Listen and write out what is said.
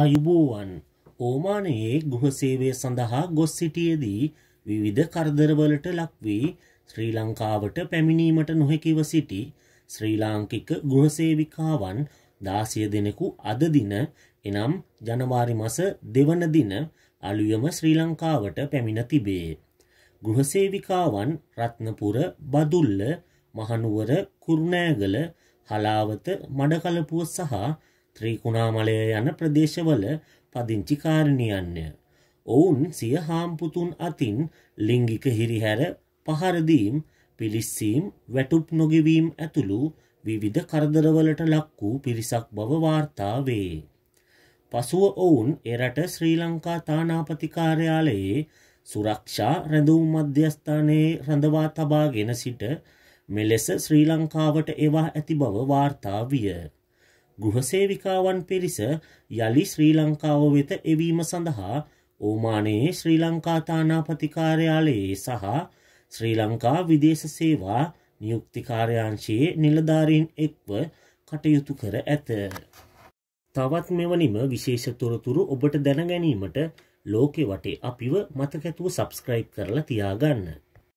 ආයුබෝවන් ඕමානයේ ගෘහසේවය සඳහා ගොස් සිටියදී විවිධ කරදරවලට ලක්වී ශ්‍රී ලංකාවට පැමිණීමට නොහැකිව සිටි ශ්‍රී ලාංකික ගෘහසේවිකාවන් දාසිය දෙනෙකු අද දින එනම් ජනවාරි මස දෙවන දින අලුයම ශ්‍රී ලංකාවට පැමිණ තිබේ. ගෘහසේවිකාවන් රත්නපුර බදුල්ල මහනුවර කුරුණෑගල හලාවත මඩකලපුුව සහ ත්‍රීකුණාමලය යන ප්‍රදේශවල පදිංචිකාරණියන්ය. ඔවුන් සිය හාම්පුතුන් අතින් ලිංගික හිරිහැර පහරදීම් පිලිස්සීම් වැටුප් නොගෙවීම් ඇතුළු විවිධ කරදරවලට ලක් වූ පිරිසක් බව වාර්තා වේ. පසුව ඔවුන් එරට ශ්‍රී ලංකා තානාපතිකාර්යාලයේ සුරක්ෂා රැඳවූ මධ්‍යස්ථානයේ රඳවා තබාගෙන සිට මෙලෙස ශ්‍රී ලංකාවට එවා ඇති බව වාර්තා විය. ගෘහසේවිකාවන් පිරිස යළි ශ්‍රී ලංකාව වෙත එවීම සඳහා ඕමානයේ ශ්‍රී ලංකා තානාපතිකාර්යාලයේ සහ ශ්‍රී ලංකා විදේශ සේවා නියුක්තිකාරයංශයේ නිලධාරීන් එක්ව කටයුතු කර ඇත. තවත් මෙවනිම විශේෂ තොරතුරු ඔබට දැනගැනීමට ලෝකෙ වටේ අපිව මතකැතුව සබස්ක්‍රයිබ් කරලා තියාගන්න.